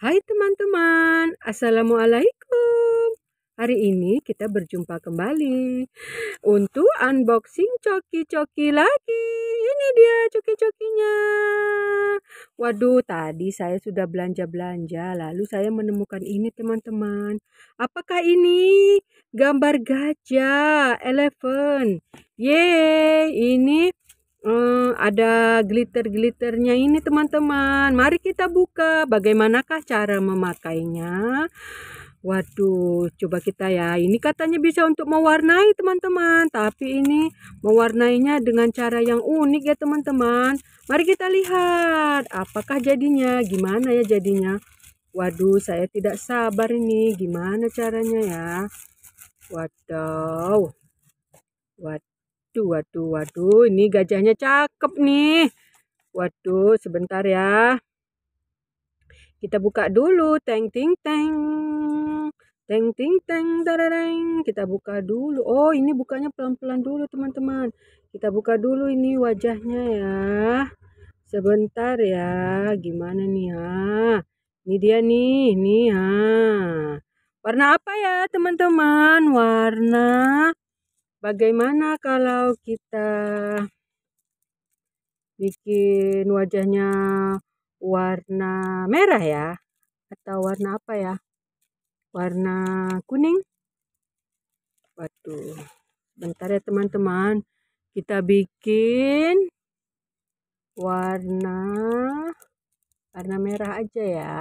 Hai teman-teman, Assalamualaikum. Hari ini kita berjumpa kembali untuk unboxing coki-coki lagi. Ini dia coki-cokinya. Waduh, tadi saya sudah belanja-belanja, lalu saya menemukan ini teman-teman. Apakah ini gambar gajah, Eleven? Yeay, ini Hmm, ada glitter-glitternya ini teman-teman. Mari kita buka. Bagaimanakah cara memakainya? Waduh, coba kita ya. Ini katanya bisa untuk mewarnai teman-teman. Tapi ini mewarnainya dengan cara yang unik ya teman-teman. Mari kita lihat. Apakah jadinya? Gimana ya jadinya? Waduh, saya tidak sabar ini. Gimana caranya ya? Waduh. Waduh. Waduh, waduh, waduh. Ini gajahnya cakep nih. Waduh, sebentar ya. Kita buka dulu. Teng, ting, teng. Teng, ting, teng, tarareng. Kita buka dulu. Oh, ini bukanya pelan-pelan dulu, teman-teman. Kita buka dulu ini wajahnya ya. Sebentar ya. Gimana nih ya. Ini dia nih. Ini ya. Warna apa ya, teman-teman? Warna Bagaimana kalau kita bikin wajahnya warna merah ya atau warna apa ya? Warna kuning. Waduh. Bentar ya teman-teman. Kita bikin warna warna merah aja ya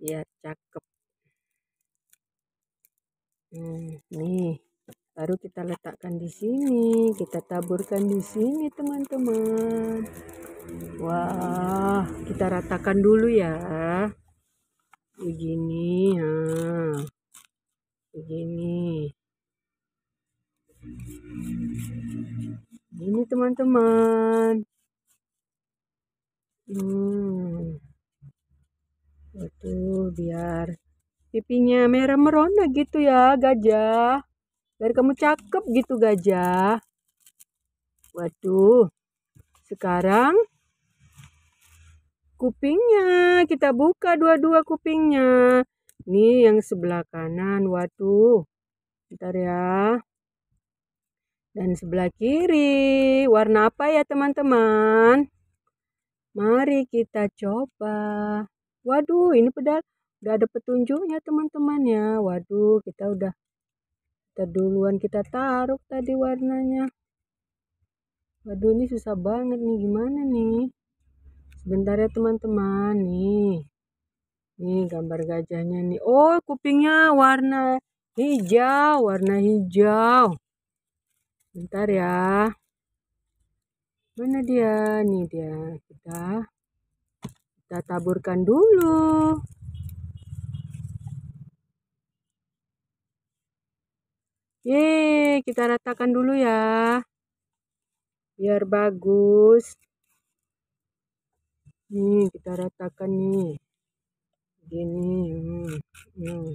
Ya, cakep hmm, nih baru kita letakkan di sini kita taburkan di sini teman-teman wah kita ratakan dulu ya begini ya begini ini teman-teman hmm itu biar pipinya merah merona gitu ya gajah biar kamu cakep gitu gajah waduh sekarang kupingnya kita buka dua-dua kupingnya ini yang sebelah kanan waduh bentar ya dan sebelah kiri warna apa ya teman-teman mari kita coba waduh ini pedal udah ada petunjuknya teman-teman ya waduh kita udah kita duluan kita taruh tadi warnanya waduh ini susah banget nih gimana nih sebentar ya teman-teman nih nih gambar gajahnya nih oh kupingnya warna hijau warna hijau bentar ya mana dia nih dia kita kita taburkan dulu nih eh, kita ratakan dulu ya. Biar bagus. Nih, kita ratakan nih. Gini. Hmm.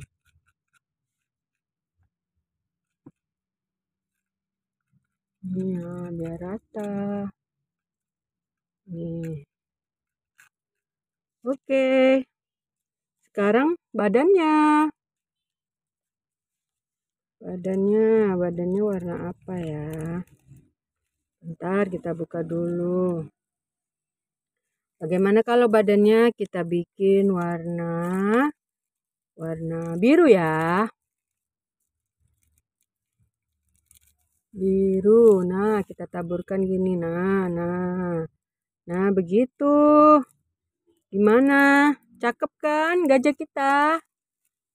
Hmm. ya, ah, biar rata. Nih. Oke. Sekarang badannya badannya badannya warna apa ya bentar kita buka dulu bagaimana kalau badannya kita bikin warna warna biru ya biru nah kita taburkan gini nah nah nah begitu gimana cakep kan gajah kita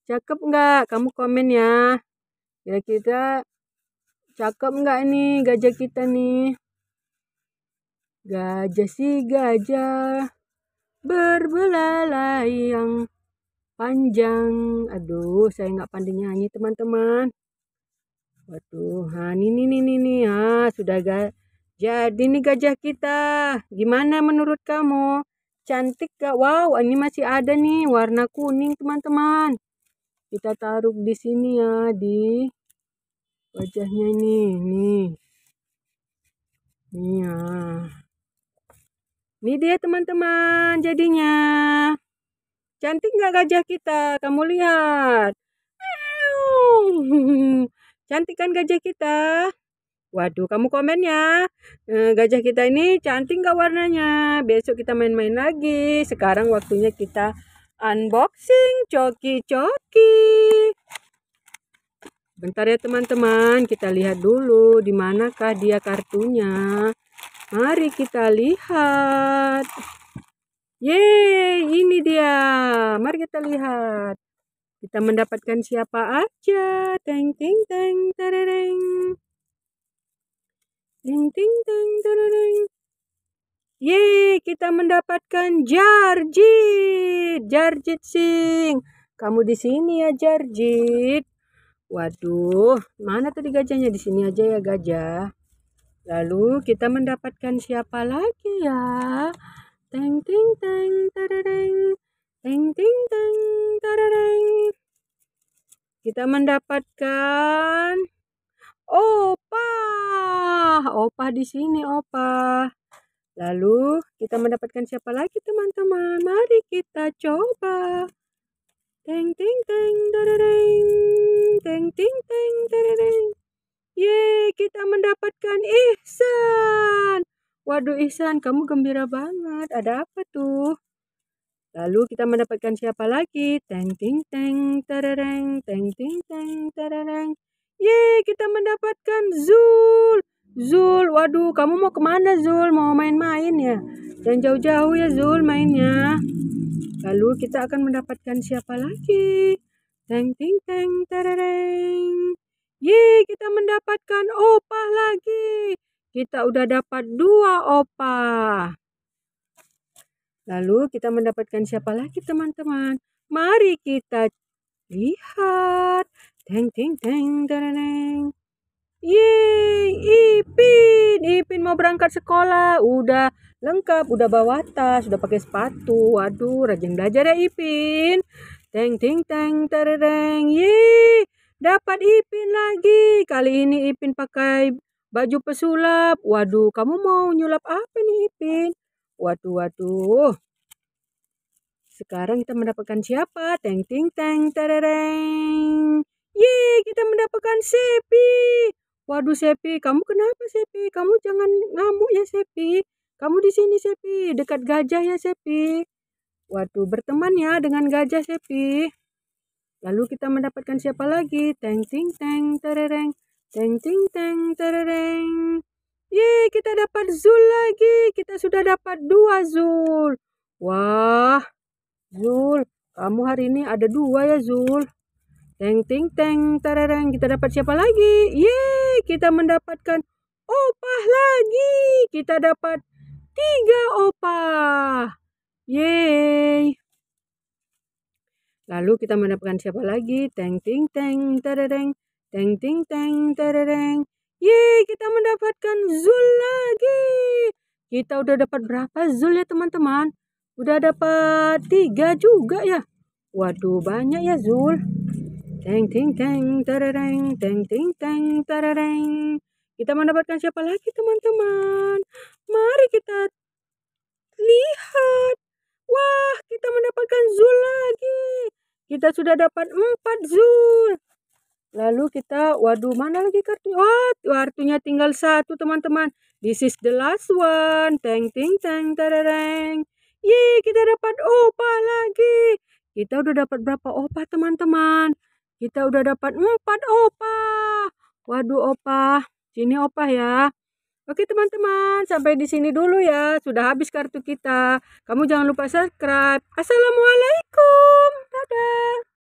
cakep enggak kamu komen ya Kira-kira cakep nggak nih gajah kita nih? Gajah si gajah berbelalai yang panjang. Aduh, saya nggak pandai nyanyi teman-teman. Waduh, nah, ini nih nih nih, sudah gak jadi nih gajah kita. Gimana menurut kamu? Cantik gak? Wow, ini masih ada nih warna kuning teman-teman kita taruh di sini ya di wajahnya ini nih ini ya ini dia teman-teman jadinya cantik nggak gajah kita kamu lihat cantik kan gajah kita waduh kamu komen ya eh, gajah kita ini cantik nggak warnanya besok kita main-main lagi sekarang waktunya kita unboxing coki-coki. Bentar ya teman-teman, kita lihat dulu di manakah dia kartunya. Mari kita lihat. Yeay, ini dia. Mari kita lihat. Kita mendapatkan siapa aja. Teng ting ting tarareng. Ting ting ting tarareng. Yeay, kita mendapatkan Jarjit. Jarjit Sing. Kamu di sini ya Jarjit. Waduh, mana tadi gajahnya? Di sini aja ya gajah. Lalu kita mendapatkan siapa lagi ya? Teng ting teng tarareng. Teng ting teng tarareng. Kita mendapatkan Opa. Opa di sini, Opa. Lalu kita mendapatkan siapa lagi teman-teman? Mari kita coba. Teng teng teng dadadeng. Teng ting teng dadadeng. Yeay, kita mendapatkan Ihsan. Waduh Ihsan, kamu gembira banget. Ada apa tuh? Lalu kita mendapatkan siapa lagi? Teng ting teng dadadeng. Teng ting teng dadadeng. Yeay, kita mendapatkan Zul. Zul, waduh, kamu mau kemana Zul? Mau main-main ya? Dan jauh-jauh ya Zul mainnya. Lalu kita akan mendapatkan siapa lagi? Teng ting teng tereng. Ye, kita mendapatkan opah lagi. Kita udah dapat dua opah. Lalu kita mendapatkan siapa lagi teman-teman? Mari kita lihat. Teng ting teng tereng. Yeay, Ipin, Ipin mau berangkat sekolah. Udah lengkap, udah bawa tas, udah pakai sepatu. Waduh, rajin belajar ya Ipin. Teng ting teng terereng. Yeay, dapat Ipin lagi. Kali ini Ipin pakai baju pesulap. Waduh, kamu mau nyulap apa nih Ipin? Waduh, waduh. Sekarang kita mendapatkan siapa? Teng ting teng terereng. Yeay, kita mendapatkan Sepi. Waduh Sepi, kamu kenapa Sepi? Kamu jangan ngamuk ya Sepi. Kamu di sini Sepi, dekat gajah ya Sepi. Waduh, berteman ya dengan gajah Sepi. Lalu kita mendapatkan siapa lagi? Teng ting teng terereng. Teng ting teng terereng. Yeay, kita dapat Zul lagi. Kita sudah dapat dua Zul. Wah, Zul, kamu hari ini ada dua ya Zul. Teng ting teng tarareng kita dapat siapa lagi? Yeay, kita mendapatkan opah lagi. Kita dapat tiga opah. Yeay. Lalu kita mendapatkan siapa lagi? Teng ting teng tarareng. Teng ting teng tarareng. Yeay, kita mendapatkan Zul lagi. Kita udah dapat berapa Zul ya teman-teman? Udah dapat tiga juga ya. Waduh, banyak ya Zul. Teng teng teng tarareng teng teng teng tarareng. Kita mendapatkan siapa lagi teman-teman? Mari kita lihat. Wah, kita mendapatkan Zul lagi. Kita sudah dapat empat Zul. Lalu kita, waduh mana lagi kartunya? Wah, kartunya tinggal satu teman-teman. This is the last one. Teng teng teng tarareng. Yeay, kita dapat opa lagi. Kita udah dapat berapa opa teman-teman? Kita udah dapat empat opa. Waduh opa. Sini opa ya. Oke teman-teman, sampai di sini dulu ya. Sudah habis kartu kita. Kamu jangan lupa subscribe. Assalamualaikum. Dadah.